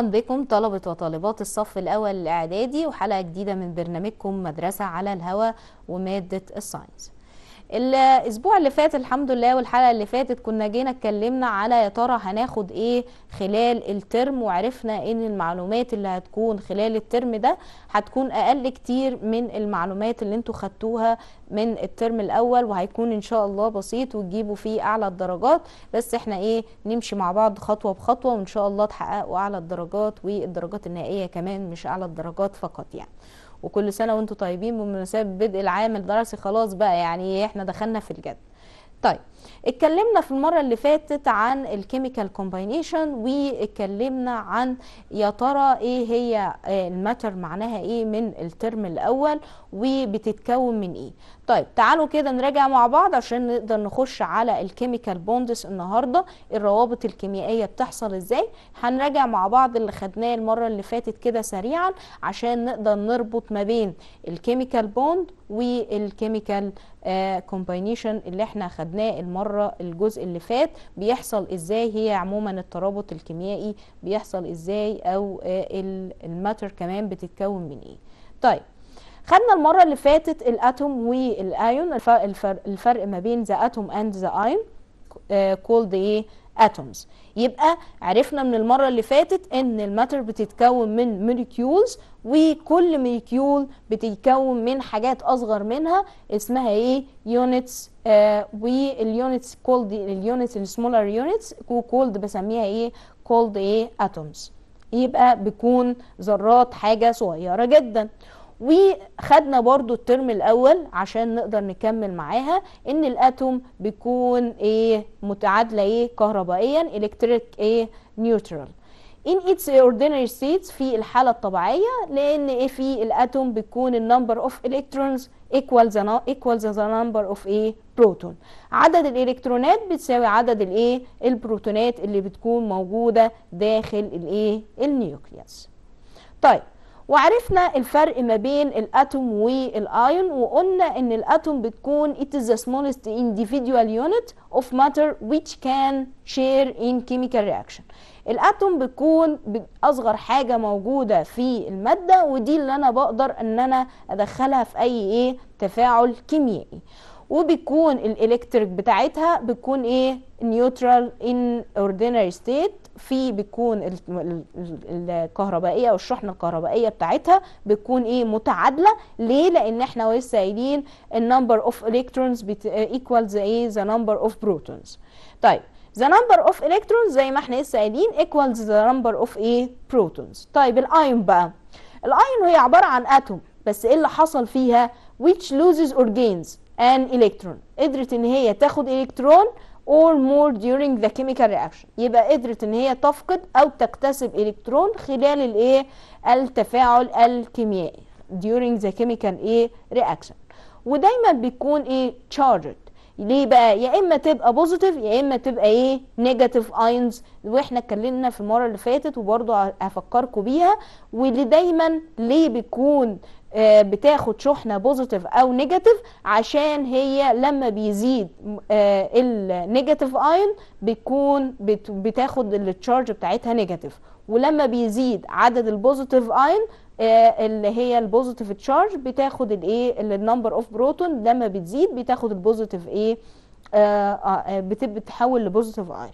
بكم طلبة وطالبات الصف الأول الإعدادي وحلقة جديدة من برنامجكم مدرسة على الهواء ومادة الساينس الاسبوع اللي فات الحمد لله والحلقه اللي فاتت كنا جينا اتكلمنا على يا ترى هناخد ايه خلال الترم وعرفنا ان المعلومات اللي هتكون خلال الترم ده هتكون اقل كتير من المعلومات اللي انتوا خدتوها من الترم الاول وهيكون ان شاء الله بسيط وتجيبوا فيه اعلى الدرجات بس احنا ايه نمشي مع بعض خطوه بخطوه وان شاء الله تحققوا اعلى الدرجات والدرجات النهائيه كمان مش اعلى الدرجات فقط يعني وكل سنة وانتم طيبين بمناسبة بدء العام الدراسي خلاص بقى يعني إيه، احنا دخلنا في الجد طيب اتكلمنا في المرة اللي فاتت عن الكيميكال كومباينيشن واتكلمنا عن يا ترى ايه هي آه، الماتر معناها ايه من الترم الاول وبتتكون من ايه طيب تعالوا كده نراجع مع بعض عشان نقدر نخش على الكيميكال بوندس النهارده الروابط الكيميائيه بتحصل ازاي هنراجع مع بعض اللي خدناه المره اللي فاتت كده سريعا عشان نقدر نربط ما بين الكيميكال بوند والكيميكال آه، كومباينيشن اللي احنا خدناه المرة الجزء اللي فات بيحصل ازاي هي عموما الترابط الكيميائي بيحصل ازاي او الماتر كمان بتتكون من ايه طيب خدنا المرة اللي فاتت الاتوم والايون الفرق, ما بين ذا اتوم اند ذا ايون كولد آه، ايه اتومز يبقى عرفنا من المرة اللي فاتت ان الماتر بتتكون من مولكيولز وكل مولكيول بتتكون من حاجات اصغر منها اسمها ايه يونتس آه والunits كولد اليونتس السمولر يونتس كولد بسميها ايه كولد ايه اتومز يبقى بيكون ذرات حاجة صغيرة جدا وخدنا برضو الترم الاول عشان نقدر نكمل معاها ان الاتوم بيكون ايه متعادله ايه كهربائيا الكتريك ايه نيوترال in its ordinary states في الحالة الطبيعية لأن إيه في الأتوم بيكون number of electrons equals equals the number of إيه بروتون عدد الإلكترونات بتساوي عدد الإيه البروتونات اللي بتكون موجودة داخل الإيه النيوكليوس طيب وعرفنا الفرق ما بين الاتوم والايون وقلنا ان الاتوم بتكون it is the smallest individual unit of matter which can share in chemical reaction الاتوم بتكون اصغر حاجه موجوده في الماده ودي اللي انا بقدر ان انا ادخلها في اي ايه تفاعل كيميائي وبيكون الالكتريك بتاعتها بتكون ايه نيوترال ان اوردينري ستيت في بتكون الكهربائيه والشحنه الكهربائيه بتاعتها بتكون ايه متعادله ليه لان احنا لسه قايلين النمبر اوف الكترونز ايكوالز ايه ذا نمبر اوف بروتونز طيب the number of electrons زي ما احنا لسه قايلين equals the number of ايه بروتونز طيب الايون بقى الايون هي عباره عن اتوم بس ايه اللي حصل فيها which loses or gains an electron قدرت ان هي تاخد الكترون or more during the chemical reaction يبقى قدرت ان هي تفقد او تكتسب الكترون خلال الايه التفاعل الكيميائي during the chemical ايه reaction ودايما بيكون ايه charged ليه بقى يا اما تبقى بوزيتيف يا اما تبقى ايه نيجاتيف ايونز واحنا اتكلمنا في المره اللي فاتت وبرده هفكركم بيها واللي دايما ليه بيكون آه، بتاخد شحنه بوزيتيف او نيجاتيف عشان هي لما بيزيد آه، النيجاتيف ايون بتكون بتاخد التشارج بتاعتها نيجاتيف ولما بيزيد عدد البوزيتيف ايون آه، اللي هي البوزيتيف تشارج بتاخد الايه النمبر اوف بروتون لما بتزيد بتاخد البوزيتيف ايه بتحول لبوزيتيف ايون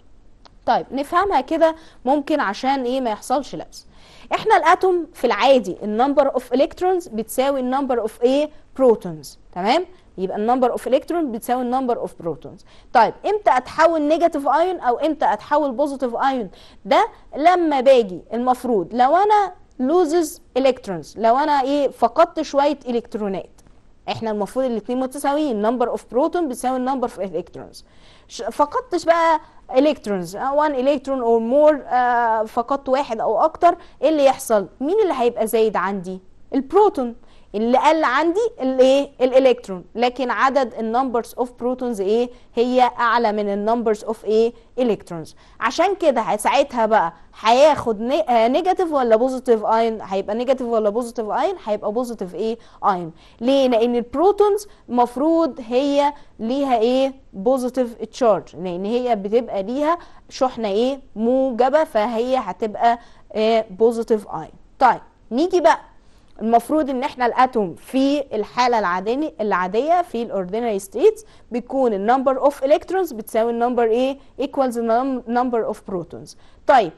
طيب نفهمها كده ممكن عشان ايه ما يحصلش لبس احنا الاتوم في العادي النمبر اوف الكترونز بتساوي النمبر اوف ايه بروتونز تمام يبقى النمبر اوف الكترون بتساوي النمبر اوف بروتونز طيب امتى اتحول نيجاتيف ايون او امتى اتحول بوزيتيف ايون ده لما باجي المفروض لو انا لوزز الكترونز لو انا ايه فقدت شويه الكترونات احنا المفروض الاثنين متساويين نمبر اوف بروتون بتساوي النمبر اوف الكترونز فقدتش بقى الكترونز 1 uh, electron or more uh, فقط واحد او اكتر ايه اللي يحصل مين اللي هيبقى زايد عندي البروتون اللي قل عندي الايه الالكترون لكن عدد النمبرز اوف بروتونز ايه هي اعلى من النمبرز اوف ايه الكترونز عشان كده ساعتها بقى هياخد نيجاتيف آه، ولا بوزيتيف اين هيبقى نيجاتيف ولا بوزيتيف اين هيبقى بوزيتيف ايه اين ليه لان البروتونز مفروض هي ليها ايه بوزيتيف تشارج لان هي بتبقى ليها شحنه ايه موجبه فهي هتبقى بوزيتيف آه، اين طيب نيجي بقى المفروض ان احنا الاتوم في الحاله العاديه العاديه في الاوردينري ستيت بيكون النمبر اوف الكترونز بتساوي النمبر ايه ايكوالز النمبر اوف بروتونز طيب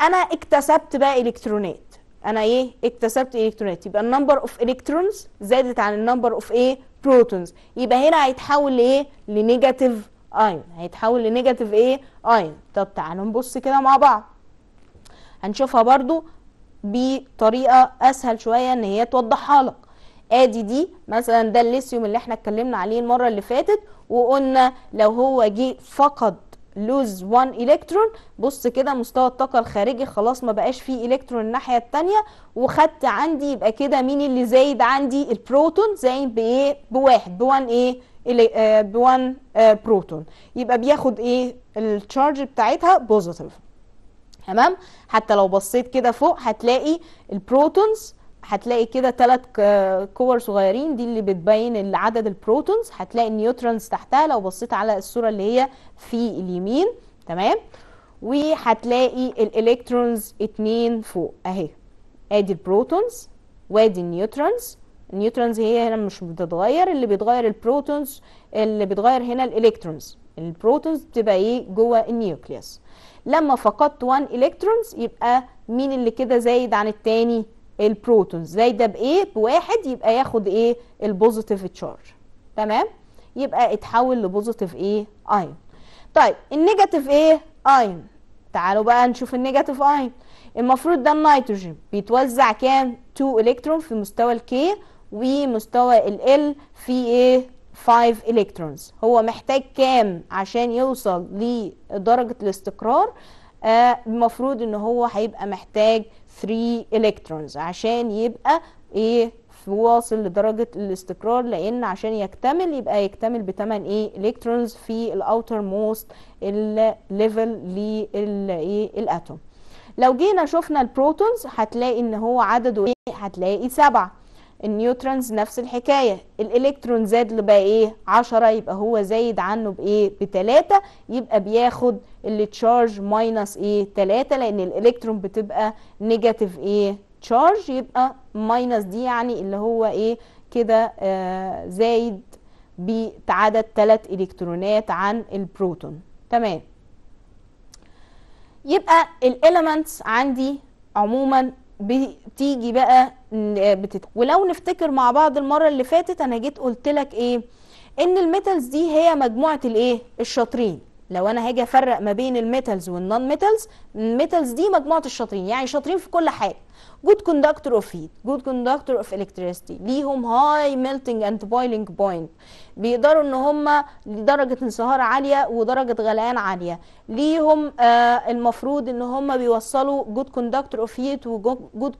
انا اكتسبت بقى الكترونات انا ايه اكتسبت الكترونات يبقى النمبر اوف الكترونز زادت عن النمبر اوف ايه بروتونز يبقى هنا هيتحول لايه لنيجاتيف ايون هيتحول لنيجاتيف ايه ايون طب تعالوا نبص كده مع بعض هنشوفها برضو بطريقه اسهل شويه ان هي توضحها لك ادي دي مثلا ده الليثيوم اللي احنا اتكلمنا عليه المره اللي فاتت وقلنا لو هو جه فقد لوز 1 الكترون بص كده مستوى الطاقه الخارجي خلاص ما بقاش فيه الكترون الناحيه الثانيه وخدت عندي يبقى كده مين اللي زايد عندي البروتون زايد بايه بواحد ب1 ايه آه، ب1 آه، بروتون يبقى بياخد ايه التشارج بتاعتها بوزيتيف تمام حتى لو بصيت كده فوق هتلاقي البروتونز هتلاقي كده ثلاث كور صغيرين دي اللي بتبين عدد البروتونز هتلاقي النيوترونز تحتها لو بصيت على الصوره اللي هي في اليمين تمام وهتلاقي الالكترونز اتنين فوق اهي ادي البروتونز وادي النيوترونز النيوترونز هي هنا مش بتتغير اللي بيتغير البروتونز اللي بيتغير هنا الالكترونز البروتونز بتبقى ايه جوه النيوكليوس لما فقدت 1 الكترونز يبقى مين اللي كده زايد عن التاني البروتونز زايده بايه بواحد يبقى ياخد ايه البوزيتيف تشارج تمام يبقى اتحول لبوزيتيف ايه ايون طيب النيجاتيف ايه ايون تعالوا بقى نشوف النيجاتيف ايون المفروض ده النيتروجين بيتوزع كام 2 الكترون في مستوى الكي ومستوى ال في ايه 5 الكترونز هو محتاج كام عشان يوصل لدرجة الاستقرار آه، المفروض ان هو هيبقى محتاج 3 الكترونز عشان يبقى ايه واصل لدرجة الاستقرار لان عشان يكتمل يبقى يكتمل بثمان ايه الكترونز في الاوتر موست الليفل للاتوم لو جينا شفنا البروتونز هتلاقي ان هو عدده ايه هتلاقي سبعة النيوترونز نفس الحكاية الالكترون زاد له بقى ايه 10 يبقى هو زايد عنه بايه بتلاتة يبقى بياخد اللي تشارج ماينس ايه تلاتة لان الالكترون بتبقى نيجاتيف ايه تشارج يبقى ماينس دي يعني اللي هو ايه كده آه زايد بعدد تلات الكترونات عن البروتون تمام يبقى الاليمنتس عندي عموما بتيجي بقى آه، بتت... ولو نفتكر مع بعض المرة اللي فاتت انا جيت قلت لك ايه ان الميتالز دي هي مجموعة الايه الشاطرين لو انا هاجي افرق ما بين الميتالز والنون ميتالز الميتالز دي مجموعه الشاطرين يعني شاطرين في كل حاجه جود كوندكتور اوف هيت جود كوندكتور اوف الكتريستي ليهم هاي ميلتنج اند بويلنج بوينت بيقدروا ان هم درجه انصهار عاليه ودرجه غليان عاليه ليهم آه المفروض ان هم بيوصلوا جود كوندكتور اوف هيت وجود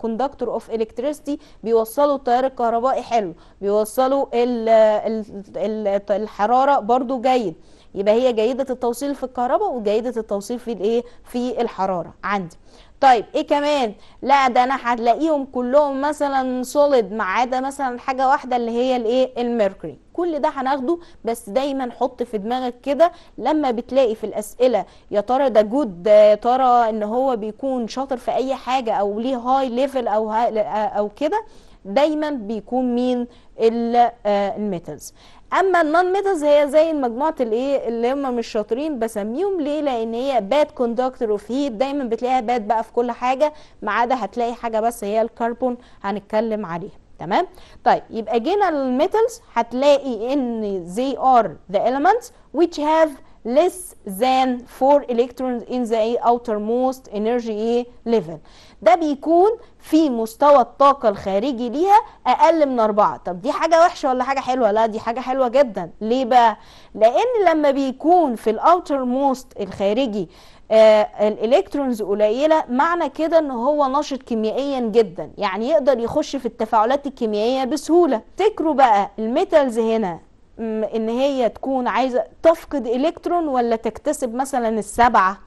كوندكتور اوف الكتريستي بيوصلوا التيار الكهربائي حلو بيوصلوا الـ آه، الـ الـ الحراره برضو جيد يبقى هي جيده التوصيل في الكهرباء وجيده التوصيل في الايه في الحراره عندي طيب ايه كمان لا ده انا هتلاقيهم كلهم مثلا سوليد ما عدا مثلا حاجه واحده اللي هي الايه الميركوري كل ده هناخده بس دايما حط في دماغك كده لما بتلاقي في الاسئله يا ترى ده جود يا ترى ان هو بيكون شاطر في اي حاجه او ليه هاي ليفل او او كده دايما بيكون مين آه، الميتالز اما النون ميتالز هي زي مجموعه الايه اللي هم مش شاطرين بسميهم ليه لان هي باد كوندكتور اوف هيت دايما بتلاقيها باد بقى في كل حاجه ما عدا هتلاقي حاجه بس هي الكربون هنتكلم عليها تمام طيب يبقى جينا للميتالز هتلاقي ان they are the elements which have less than 4 electrons in the outermost energy level ده بيكون في مستوى الطاقة الخارجي ليها أقل من أربعة طب دي حاجة وحشة ولا حاجة حلوة؟ لا دي حاجة حلوة جدا ليه بقى؟ لأن لما بيكون في الاوترموست الخارجي آه الالكترونز قليله معنى كده ان هو نشط كيميائيا جدا يعني يقدر يخش في التفاعلات الكيميائيه بسهوله افتكروا بقى الميتالز هنا ان هي تكون عايزه تفقد الكترون ولا تكتسب مثلا السبعه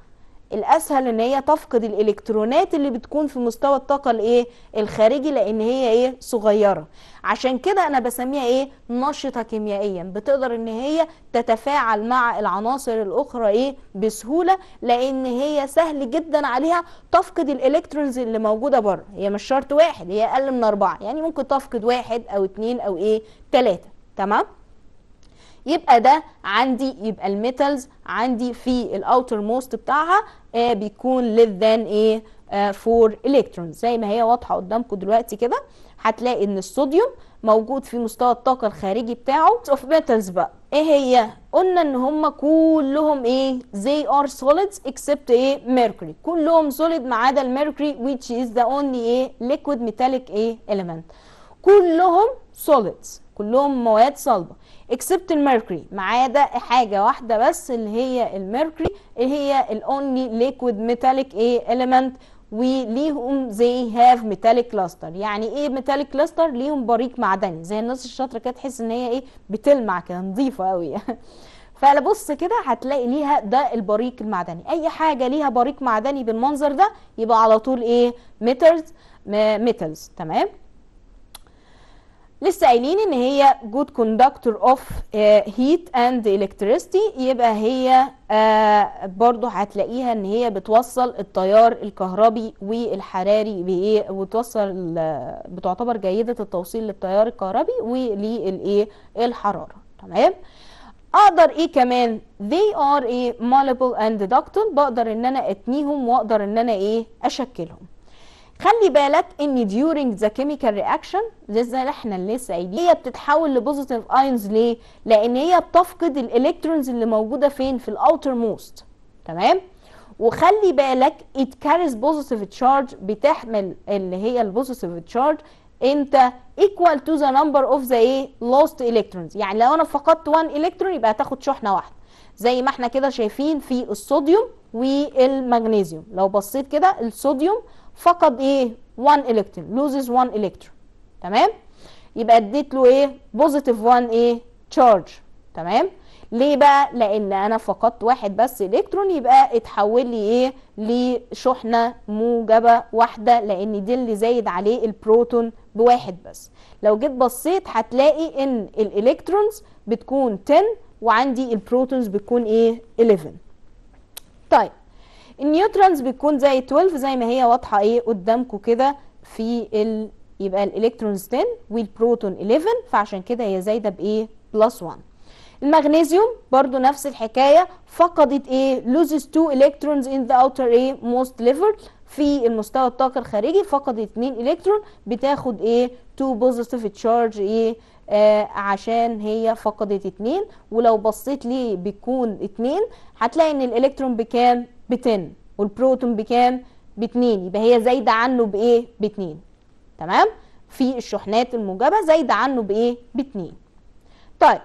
الاسهل ان هي تفقد الالكترونات اللي بتكون في مستوى الطاقه الايه الخارجي لان هي ايه صغيره عشان كده انا بسميها ايه نشطه كيميائيا بتقدر ان هي تتفاعل مع العناصر الاخرى ايه بسهوله لان هي سهل جدا عليها تفقد الالكترونز اللي موجوده بره هي مش شرط واحد هي اقل من اربعه يعني ممكن تفقد واحد او اتنين او ايه تلاته تمام يبقى ده عندي يبقى الميتالز عندي في الاوتر موست بتاعها آه بيكون less than ايه 4 الكترونز زي ما هي واضحه قدامكم دلوقتي كده هتلاقي ان الصوديوم موجود في مستوى الطاقه الخارجي بتاعه اوف ميتالز بقى ايه هي قلنا ان هم كلهم ايه they are solids except ايه mercury كلهم solid ما عدا الميركوري which is the only ايه liquid metallic ايه element كلهم solids كلهم مواد صلبه اكسبت الميركوري ما عدا حاجه واحده بس اللي هي الميركوري اللي هي الاونلي ليكويد ميتاليك ايه اليمنت وليهم زي هاف ميتاليك كلاستر يعني ايه ميتاليك كلاستر ليهم بريق معدني زي الناس الشاطره كده تحس ان هي ايه بتلمع كده نظيفه قوي فبص كده هتلاقي ليها ده البريق المعدني اي حاجه ليها بريق معدني بالمنظر ده يبقى على طول ايه ميتلز تمام لسه قايلين ان هي جود كوندكتور اوف هيت اند الكتريستي يبقى هي آه برضو هتلاقيها ان هي بتوصل التيار الكهربي والحراري بايه وتوصل بتعتبر جيده التوصيل للتيار الكهربي وللايه الحراره تمام اقدر ايه كمان they are a malleable and ductile بقدر ان انا اتنيهم واقدر ان انا ايه اشكلهم خلي بالك ان during the chemical reaction زي احنا اللي قايلين هي بتتحول لبوزيتيف ايونز ليه؟ لان هي بتفقد الالكترونز اللي موجوده فين؟ في الاوتر موست تمام؟ وخلي بالك it carries positive charge بتحمل اللي هي البوزيتيف تشارج انت equal to the number of the ايه lost electrons يعني لو انا فقدت 1 الكترون يبقى هتاخد شحنه واحده زي ما احنا كده شايفين في الصوديوم والمغنيسيوم لو بصيت كده الصوديوم فقد ايه 1 الكترون loses 1 الكترون تمام يبقى اديت له ايه بوزيتيف 1 ايه تشارج تمام ليه بقى لان انا فقدت واحد بس الكترون يبقى اتحول لي ايه لشحنه موجبه واحده لان دي اللي زايد عليه البروتون بواحد بس لو جيت بصيت هتلاقي ان الالكترونز بتكون 10 وعندي البروتونز بتكون ايه 11 طيب النيوترونز بتكون زي 12 زي ما هي واضحه ايه قدامكم كده في ال... يبقى الالكترونز 10 والبروتون 11 فعشان كده هي زايده بايه بلس 1 المغنيسيوم برضو نفس الحكايه فقدت ايه loses 2 electrons in the outer ايه most level في المستوى الطاقه الخارجي فقدت 2 الكترون بتاخد ايه 2 بوزيتيف تشارج ايه آه عشان هي فقدت 2 ولو بصيت ليه بيكون 2 هتلاقي ان الالكترون بكام ب 10 والبروتون بكام ب 2 يبقى هي زايده عنه بايه ب 2 تمام في الشحنات الموجبه زايده عنه بايه ب 2 طيب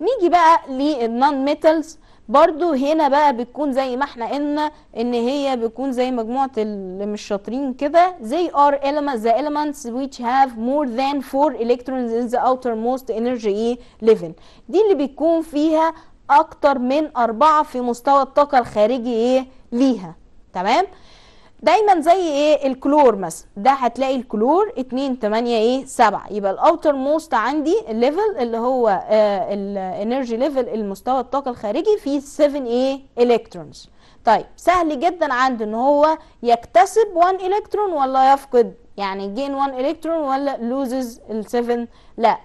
نيجي بقى للنون ميتالز برضو هنا بقى بتكون زي ما احنا قلنا ان هي بتكون زي مجموعة اللي مش شاطرين كده زي are elements the elements which have more than 4 electrons in the outermost energy level دي اللي بتكون فيها اكتر من اربعة في مستوى الطاقة الخارجي ايه ليها تمام دايما زي ايه الكلور مثلا ده هتلاقي الكلور اتنين تمانية ايه سبعة يبقى الاوتر موست عندي الليفل اللي هو آه الانرجي ليفل المستوى الطاقه الخارجي فيه 7 ايه الكترونز طيب سهل جدا عنده ان هو يكتسب 1 الكترون ولا يفقد يعني جين 1 الكترون ولا لوزز ال 7 لا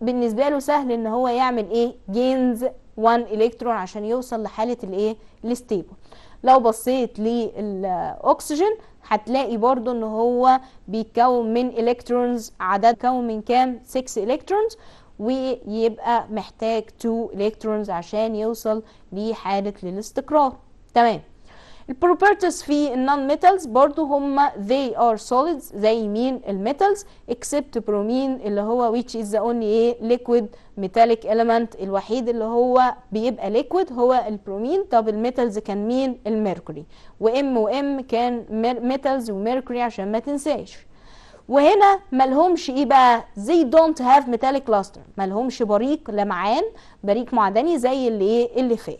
بالنسبه له سهل ان هو يعمل ايه جينز 1 الكترون عشان يوصل لحاله الايه الاستيبل لو بصيت للاكسجين هتلاقي برضو ان هو بيتكون من الكترونز عدد كون من كام 6 الكترونز ويبقى محتاج 2 الكترونز عشان يوصل لحاله الاستقرار تمام البروبرتيز في النون ميتالز برضو هم they are solids زي مين الميتالز except برومين اللي هو which is the only liquid metallic element الوحيد اللي هو بيبقى liquid هو البرومين طب الميتالز كان مين الميركوري وام وام كان ميتالز وميركوري عشان ما تنساش وهنا ملهمش ايه بقى they don't have metallic لاستر ملهمش بريق لمعان بريق معدني زي اللي ايه اللي فات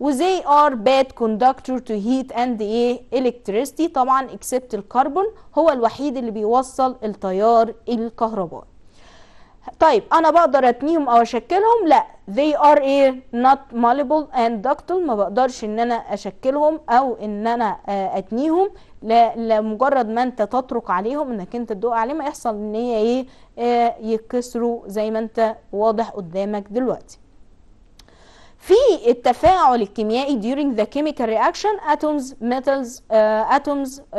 و they are bad conductor to heat and ايه electricity طبعا اكسبت الكربون هو الوحيد اللي بيوصل التيار الكهربائي طيب انا بقدر اتنيهم او اشكلهم لا they are ايه not malleable and ductile ما بقدرش ان انا اشكلهم او ان انا آه، اتنيهم لمجرد ما انت تترك عليهم انك انت تدوق عليهم يحصل ان هي ايه آه، يتكسروا زي ما انت واضح قدامك دلوقتي في التفاعل الكيميائي during the chemical reaction atoms metals uh, atoms uh,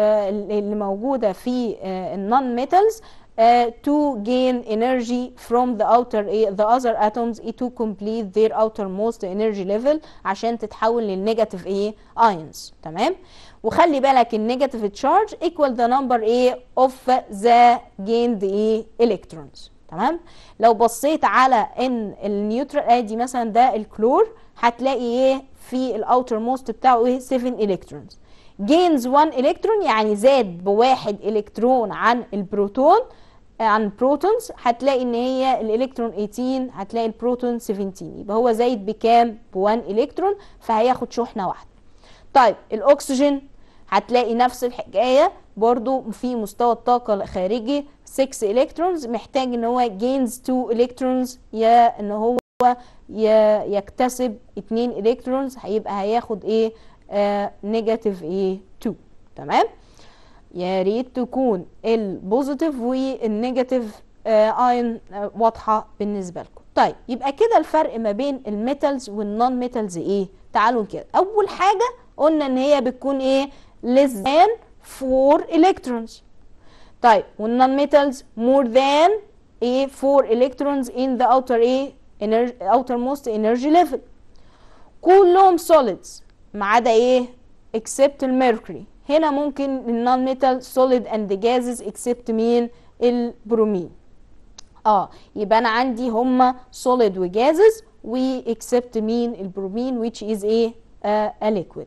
اللي موجودة في uh, non metals uh, to gain energy from the outer the other atoms to complete their outermost energy level عشان تتحول للنيجاتيف ايه ions تمام وخلي بالك النيجاتيف تشارج equal the number ايه of the gained ايه electrons تمام لو بصيت على ان النيوترال ادي مثلا ده الكلور هتلاقي ايه في الاوتر موست بتاعه ايه 7 الكترونز جينز 1 الكترون يعني زاد بواحد الكترون عن البروتون عن البروتونز هتلاقي ان هي الالكترون 18 هتلاقي البروتون 17 يبقى هو زايد بكام ب1 الكترون فهياخد شحنه واحده طيب الاكسجين هتلاقي نفس الحكايه برضو في مستوى الطاقه الخارجي 6 الكترونز محتاج ان هو جينز 2 الكترونز يا ان هو يكتسب 2 الكترونز هيبقى هياخد ايه نيجاتيف آه، ايه 2 تمام يا ريت تكون البوزيتيف والنيجاتيف اين واضحه بالنسبه لكم طيب يبقى كده الفرق ما بين الميتالز والنون ميتالز ايه تعالوا كده اول حاجه قلنا ان هي بتكون ايه less than 4 electrons طيب والنون ميتالز مور ذان a 4 electrons in the outer A اوتر موست انرجي ليفل كلهم solids ما عدا ايه اكسبت الميركوري هنا ممكن النون ميتال and the gases اكسبت مين البرومين اه يبقى انا عندي هما سوليد وجازز واكسبت مين البرومين which is ايه a liquid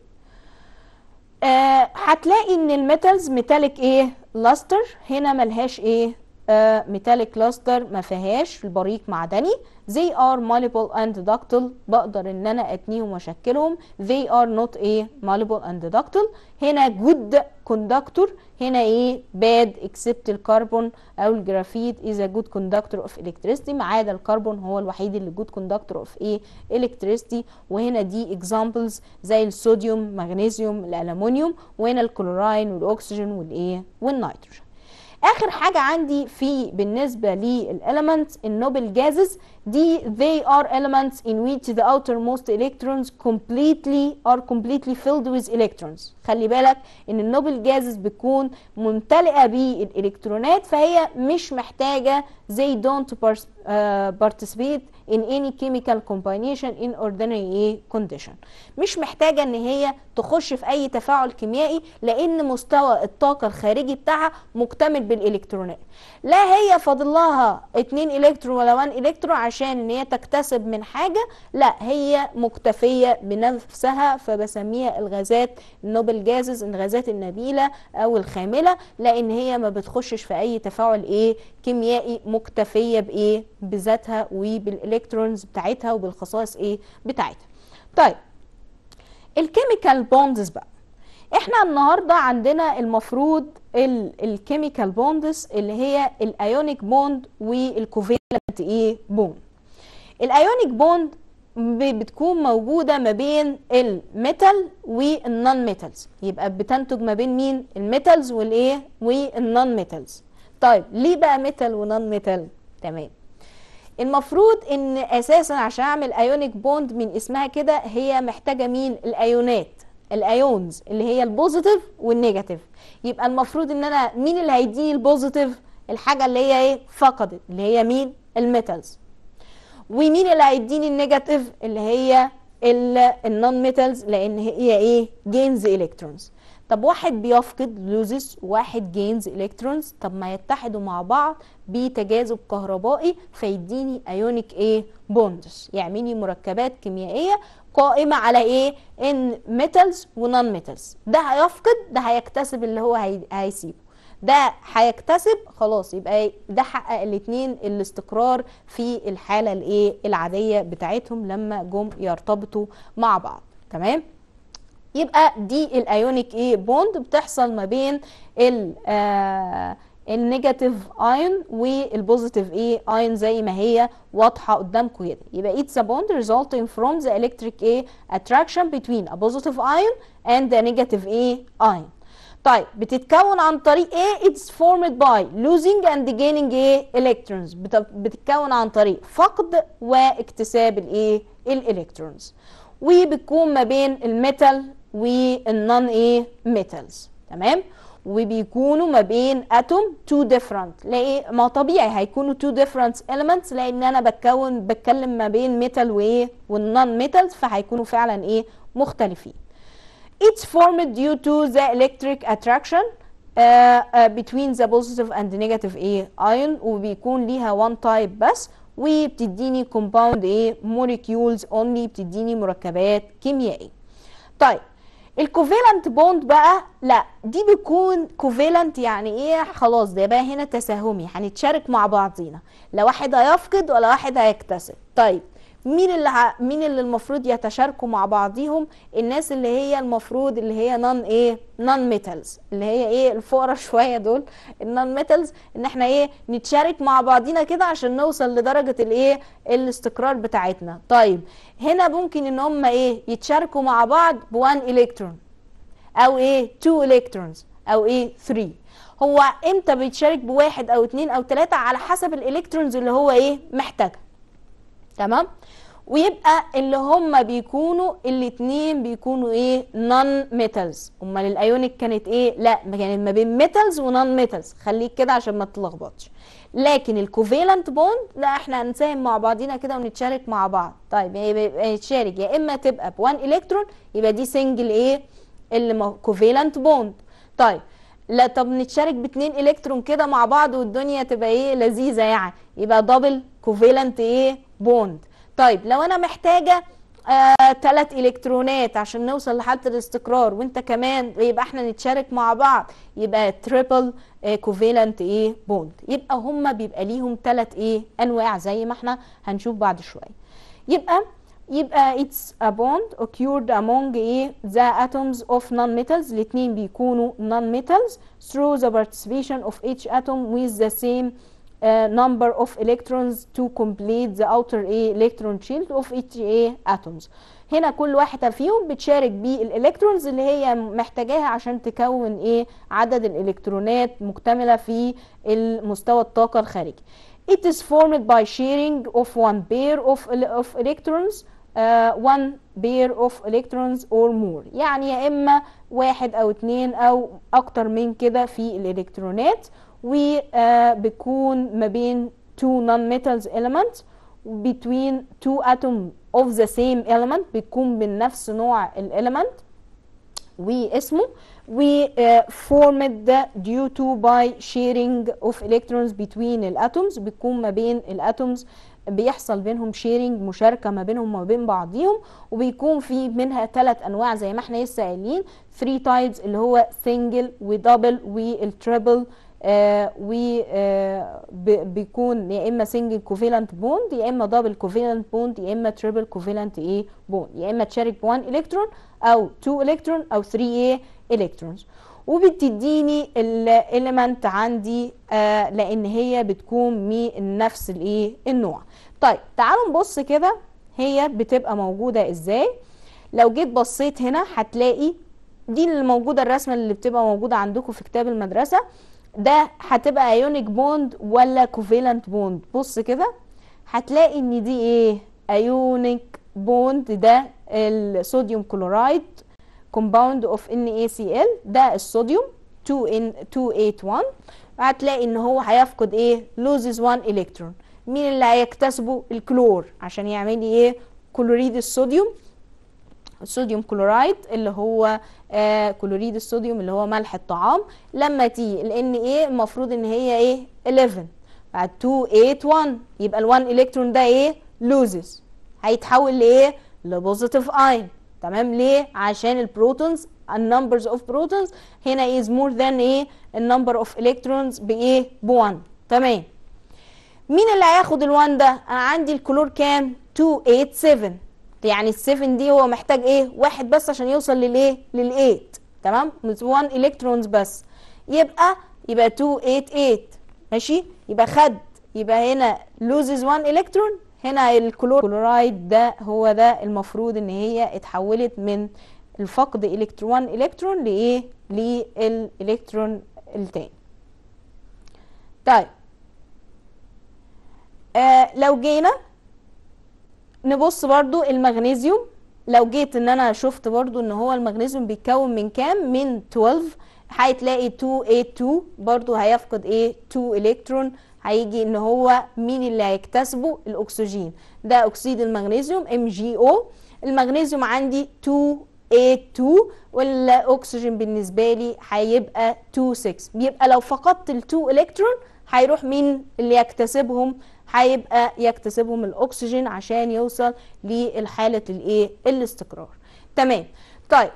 آه، هتلاقي ان الميتالز ميتاليك ايه لاستر هنا ملهاش ايه آه ميتاليك لاستر ما فيهاش البريق معدني they are malleable and ductile بقدر ان انا اتنيهم واشكلهم they are not a malleable and ductile هنا good conductor هنا ايه bad except الكربون او الجرافيت is a good conductor of electricity ما عدا الكربون هو الوحيد اللي good conductor of ايه electricity وهنا دي examples زي الصوديوم مغنيسيوم الالومنيوم وهنا الكلوراين والاكسجين والايه والنيتروجين اخر حاجه عندي في بالنسبه للالمنتس النوبل جازز دي they are elements in which the outermost electrons completely are completely filled with electrons خلي بالك ان النوبل جازز بتكون ممتلئه بالالكترونات فهي مش محتاجه they don't آه، participate in any chemical combination in ordinary condition مش محتاجه ان هي تخش في اي تفاعل كيميائي لان مستوى الطاقه الخارجي بتاعها مكتمل بالالكترونات لا هي فاضل لها 2 الكترون ولا 1 الكترون عشان ان هي تكتسب من حاجه لا هي مكتفيه بنفسها فبسميها الغازات النوبل جازز الغازات النبيله او الخامله لان هي ما بتخشش في اي تفاعل ايه كيميائي مكتفيه بايه بذاتها وبالالكترونز بتاعتها وبالخصائص ايه بتاعتها طيب الكيميكال بوندز بقى احنا النهارده عندنا المفروض الكيميكال بوندز اللي هي الايونيك بوند والكوفيلا ايه بوند الايونيك بوند بتكون موجودة ما بين الميتال والنون ميتالز يبقى بتنتج ما بين مين الميتالز والايه والنون ميتالز طيب ليه بقى ميتال ونون ميتال تمام المفروض ان اساسا عشان اعمل ايونيك بوند من اسمها كده هي محتاجه مين الايونات الايونز اللي هي البوزيتيف والنيجاتيف يبقى المفروض ان انا مين اللي هيديني البوزيتيف الحاجه اللي هي ايه فقدت اللي هي مين الميتالز ومين اللي هيديني النيجاتيف اللي هي النون ميتالز لان هي ايه جينز الكترونز طب واحد بيفقد لوزس واحد جينز الكترونز طب ما يتحدوا مع بعض بتجاذب كهربائي فيديني ايونيك ايه بوندز يعملي مركبات كيميائيه قائمه على ايه ان ميتالز ونون ميتالز ده هيفقد ده هيكتسب اللي هو هيسيبه ده هيكتسب خلاص يبقى ده حقق الاثنين الاستقرار في الحاله الايه العاديه بتاعتهم لما جم يرتبطوا مع بعض تمام يبقى دي الايونيك ايه بوند بتحصل ما بين ال النيجاتيف ايون والبوزيتيف ايه ايون زي ما هي واضحه قدامكم كده يبقى اتس ا بوند resulting فروم ذا الكتريك ايه اتراكشن بتوين ا بوزيتيف ايون اند a نيجاتيف ايه ايون طيب بتتكون عن طريق ايه it's formed by losing and gaining ايه electrons بتتكون عن طريق فقد واكتساب الايه الالكترونز وبتكون ما بين الميتال والنون ايه ميتالز تمام وبيكونوا ما بين اتوم تو ديفرنت لا ما طبيعي هيكونوا تو ديفرنت اليمنتس لان انا بتكون بتكلم ما بين ميتال وايه والنون ميتالز فهيكونوا فعلا ايه مختلفين It's formed due to the electric attraction uh, uh, between the positive and the negative A ion وبيكون ليها one type بس وبتديني compound A molecules only بتديني مركبات كيميائية. طيب الكوفيلنت بوند بقى لا دي بتكون كوفيلنت يعني ايه خلاص ده بقى هنا تساهمي هنتشارك مع بعضينا لا واحد هيفقد ولا واحد هيكتسب طيب مين اللي مين اللي المفروض يتشاركوا مع بعضيهم الناس اللي هي المفروض اللي هي نون ايه نون ميتالز اللي هي ايه الفقراء شويه دول النون ميتالز ان احنا ايه نتشارك مع بعضينا كده عشان نوصل لدرجه الايه الاستقرار بتاعتنا طيب هنا ممكن ان هم ايه يتشاركوا مع بعض ب1 الكترون او ايه 2 الكترونز او ايه 3 هو امتى بيتشارك بواحد او اتنين او تلاتة على حسب الالكترونز اللي هو ايه محتاجها تمام ويبقى اللي هما بيكونوا الاتنين بيكونوا ايه نون ميتالز امال الايونيك كانت ايه لا كانت ما بين ميتالز ونون ميتالز خليك كده عشان ما تتلخبطش لكن الكوفيلنت بوند لا احنا هنساهم مع بعضينا كده ونتشارك مع بعض طيب نتشارك يا اما تبقى بوان الكترون يبقى دي سنجل ايه اللي كوفيلانت بوند طيب لا طب نتشارك باتنين الكترون كده مع بعض والدنيا تبقى ايه لذيذه يعني يبقى دبل كوفيلنت ايه بوند طيب لو انا محتاجه آه الكترونات عشان نوصل لحاله الاستقرار وانت كمان يبقى احنا نتشارك مع بعض يبقى تريبل آه كوفيلنت ايه بوند يبقى هما بيبقى ليهم ثلاث ايه انواع زي ما احنا هنشوف بعد شويه يبقى يبقى اتس a bond occurred among ايه the atoms of non-metals الاثنين بيكونوا non-metals through the participation of each atom with the same number of electrons to complete the outer A electron shield of each A atoms هنا كل واحدة فيهم بتشارك بيه الالكترونز اللي هي محتاجاها عشان تكون ايه عدد الالكترونات مكتملة في المستوى الطاقة الخارجي It is formed by sharing of one pair of, of electrons uh, one pair of electrons or more يعني يا إما واحد أو اتنين أو أكتر من كده في الإلكترونات وبيكون uh, ما بين two non-metals elements between two atoms of the same element بيكون من نفس نوع الاليمنت واسمه و formed due to by sharing of electrons between atoms بيكون ما بين الاتومز بيحصل بينهم شيرنج مشاركه ما بينهم وما بين بعضيهم وبيكون في منها ثلاث انواع زي ما احنا لسه قايلين 3 تايبس اللي هو سنجل ودبل والتربل آه، وبيكون آه، يا اما سنجل كوفيلانت بوند يا اما دبل كوفيلانت بوند يا اما تريبل كوفيلانت ايه بوند يا اما تشارك 1 الكترون او 2 الكترون او 3 ايه الكترونز وبتديني الاليمنت عندي آه، لان هي بتكون من نفس الايه النوع طيب تعالوا نبص كده هي بتبقى موجوده ازاي لو جيت بصيت هنا هتلاقي دي اللي موجوده الرسمه اللي بتبقى موجوده عندكم في كتاب المدرسه ده هتبقى ايونيك بوند ولا كوفيلنت بوند بص كده هتلاقي ان دي ايه ايونيك بوند ده الصوديوم كلورايد كومباوند اوف ال ده الصوديوم 2 281 هتلاقي ان هو هيفقد ايه لوزز 1 الكترون مين اللي هيكتسبه الكلور عشان يعمل ايه كلوريد الصوديوم الصوديوم كلورايد اللي هو آه كلوريد الصوديوم اللي هو ملح الطعام لما تي ال ان ايه المفروض ان هي ايه 11 بعد 2 8 1 يبقى ال1 الكترون ده ايه لوزز هيتحول لايه لبوزيتيف اين تمام ليه عشان البروتونز النمبرز اوف بروتونز هنا از مور ذان ايه النمبر اوف الكترونز بايه ب1 تمام مين اللي هياخد ال1 ده انا عندي الكلور كام 287 يعني السيفن دي هو محتاج ايه واحد بس عشان يوصل للايه للايت تمام 1 الكترونز بس يبقى يبقى 288 ماشي يبقى خد يبقى هنا لوزز 1 الكترون هنا الكلورايد ده هو ده المفروض ان هي اتحولت من الفقد الكترون الكترون لايه للالكترون التاني طيب آه لو جينا نبص برضو المغنيسيوم لو جيت ان انا شفت برضو ان هو المغنيسيوم بيتكون من كام من 12 هتلاقي 2A2 برضو هيفقد ايه 2 الكترون هيجي ان هو مين اللي هيكتسبه الاكسجين ده اكسيد المغنيسيوم MgO المغنيسيوم عندي 2A2 والاكسجين بالنسبه لي هيبقى 2 6 بيبقى لو فقدت ال 2 الكترون هيروح مين اللي يكتسبهم هيبقى يكتسبهم الاكسجين عشان يوصل لحاله الايه الاستقرار تمام طيب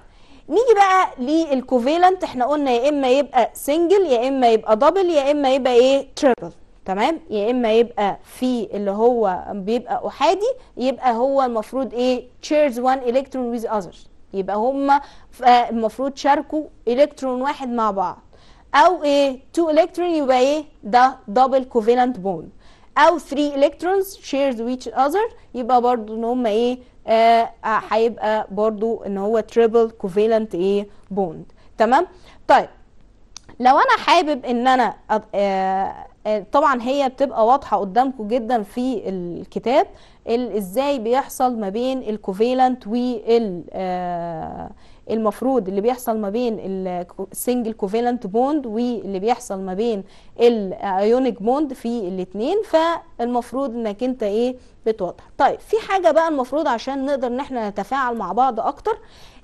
نيجي بقى للكوفيلنت احنا قلنا يا اما يبقى سنجل يا اما يبقى دبل يا اما يبقى ايه تريبل تمام يا اما يبقى في اللي هو بيبقى احادي يبقى هو المفروض ايه تشيرز وان الكترون ويز اذرز يبقى هما المفروض شاركوا الكترون واحد مع بعض او ايه تو الكترون يبقى ايه ده دبل كوفيلنت بوند او 3 الكترونز شيرز ويتش اذر يبقى برضو ان هم ايه آه، آه، هيبقى آه برضو ان هو تريبل كوفالنت ايه بوند تمام طيب لو انا حابب ان انا آه،, آه طبعا هي بتبقى واضحه قدامكم جدا في الكتاب ازاي بيحصل ما بين الكوفالنت وال آه المفروض اللي بيحصل ما بين السنجل كوفيلنت بوند واللي بيحصل ما بين الايونيك بوند في الاثنين فالمفروض انك انت ايه بتوضح طيب في حاجه بقى المفروض عشان نقدر ان احنا نتفاعل مع بعض اكتر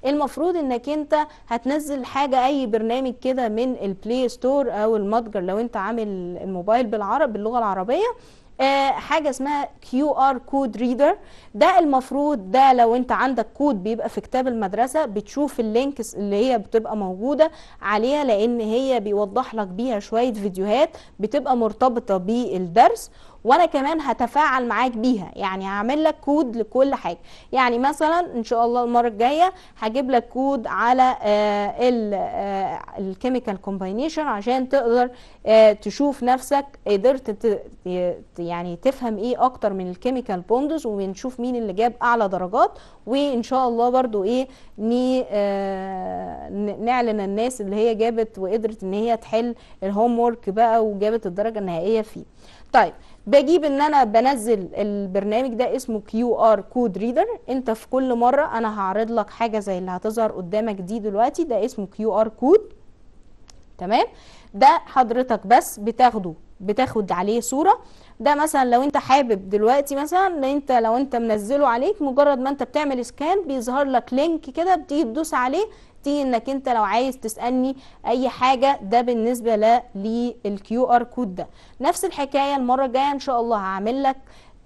المفروض انك انت هتنزل حاجه اي برنامج كده من البلاي ستور او المتجر لو انت عامل الموبايل بالعرب باللغه العربيه آه، حاجه اسمها كيو ار كود ريدر ده المفروض ده لو انت عندك كود بيبقى في كتاب المدرسه بتشوف اللينكس اللي هي بتبقى موجوده عليها لان هي بيوضح لك بيها شويه فيديوهات بتبقى مرتبطه بالدرس وانا كمان هتفاعل معاك بيها يعني هعمل لك كود لكل حاجه يعني مثلا ان شاء الله المره الجايه هجيب لك كود على الكيميكال آه، كومباينيشن آه، عشان تقدر آه، تشوف نفسك قدرت يعني تفهم ايه اكتر من الكيميكال بوندز ونشوف مين اللي جاب اعلى درجات وان شاء الله برضو ايه نعلن الناس اللي هي جابت وقدرت ان هي تحل الهوم ورك بقى وجابت الدرجه النهائيه فيه طيب بجيب ان انا بنزل البرنامج ده اسمه كيو ار كود ريدر انت في كل مره انا هعرض لك حاجه زي اللي هتظهر قدامك دي دلوقتي ده اسمه كيو ار كود تمام ده حضرتك بس بتاخده بتاخد عليه صوره ده مثلا لو انت حابب دلوقتي مثلا انت لو انت منزله عليك مجرد ما انت بتعمل سكان بيظهر لك لينك كده بتيجي تدوس عليه تيجي انك انت لو عايز تسالني اي حاجه ده بالنسبه للكيو ار كود ده نفس الحكايه المره الجايه ان شاء الله هعمل لك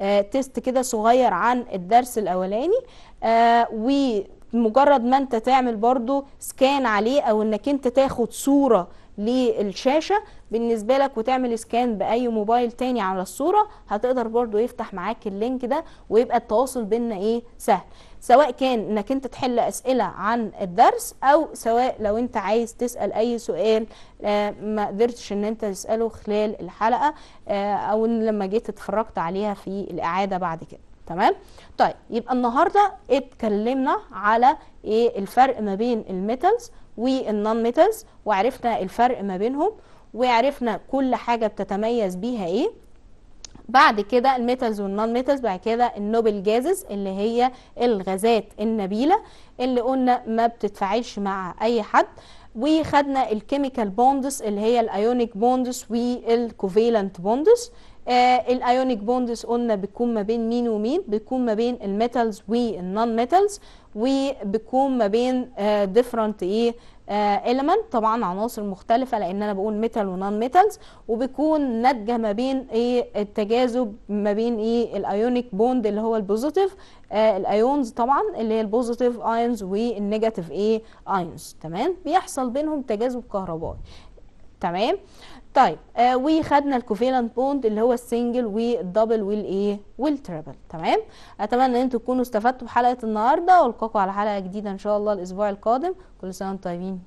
آه تيست كده صغير عن الدرس الاولاني آه ومجرد ما انت تعمل برضو سكان عليه او انك انت تاخد صوره للشاشة بالنسبة لك وتعمل سكان بأي موبايل تاني على الصورة هتقدر برضو يفتح معاك اللينك ده ويبقى التواصل بينا ايه سهل سواء كان انك انت تحل اسئله عن الدرس او سواء لو انت عايز تسال اي سؤال آه، ما قدرتش ان انت تساله خلال الحلقه آه، او لما جيت اتفرجت عليها في الاعاده بعد كده تمام طيب يبقى النهارده اتكلمنا على ايه الفرق ما بين الميتالز والنون ميتالز وعرفنا الفرق ما بينهم وعرفنا كل حاجه بتتميز بيها ايه بعد كده الميتالز والنون ميتالز بعد كده النوبل جازز اللي هي الغازات النبيله اللي قلنا ما بتتفاعلش مع اي حد وخدنا الكيميكال بوندس اللي هي الايونيك بوندس والكوفيلنت بوندس آه الايونيك بوندس قلنا بتكون ما بين مين ومين بتكون ما بين الميتالز والنون ميتالز وبتكون ما بين ديفرنت آه، ايه آه، element طبعا عناصر مختلفة لان انا بقول ميتال ونون ميتالز وبيكون ناتجة ما بين ايه التجاذب ما بين ايه الايونيك بوند اللي هو البوزيتيف آه الايونز طبعا اللي هي البوزيتيف ايونز والنيجاتيف ايه ايونز تمام بيحصل بينهم تجاذب كهربائي تمام طيب آه وخدنا الكوفيلانت بوند اللي هو السنجل والدبل والايه والتربل تمام اتمنى ان انتم تكونوا استفدتوا بحلقه النهارده والقاكم على حلقه جديده ان شاء الله الاسبوع القادم كل سنه وانتم طيبين